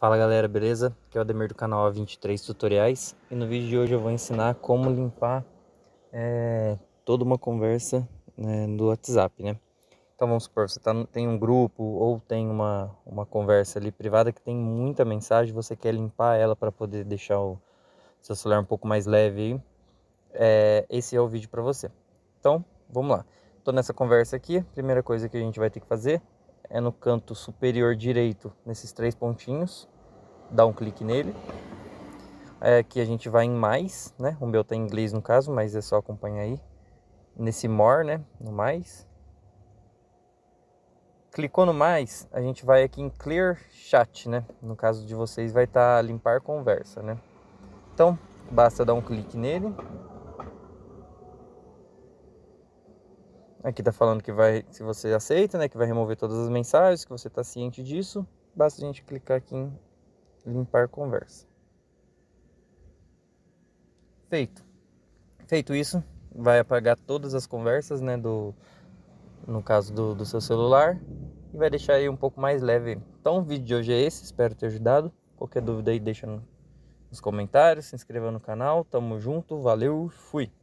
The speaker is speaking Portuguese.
Fala galera, beleza? Aqui é o Ademir do canal A23 Tutoriais e no vídeo de hoje eu vou ensinar como limpar é, toda uma conversa né, do WhatsApp, né? Então vamos supor, você tá, tem um grupo ou tem uma, uma conversa ali privada que tem muita mensagem, você quer limpar ela para poder deixar o seu celular um pouco mais leve aí. É, esse é o vídeo para você. Então, vamos lá. Estou nessa conversa aqui, primeira coisa que a gente vai ter que fazer é no canto superior direito, nesses três pontinhos. Dá um clique nele. É, aqui a gente vai em mais, né? O meu tá em inglês no caso, mas é só acompanhar aí. Nesse more, né? No mais. Clicou no mais, a gente vai aqui em clear chat, né? No caso de vocês vai estar tá limpar conversa, né? Então, basta dar um clique nele. Aqui está falando que vai, se você aceita, né, que vai remover todas as mensagens, que você está ciente disso. Basta a gente clicar aqui em limpar conversa. Feito. Feito isso, vai apagar todas as conversas, né, do no caso do, do seu celular e vai deixar aí um pouco mais leve. Então o vídeo de hoje é esse, espero ter ajudado. Qualquer dúvida aí deixa nos comentários, se inscreva no canal, tamo junto, valeu, fui.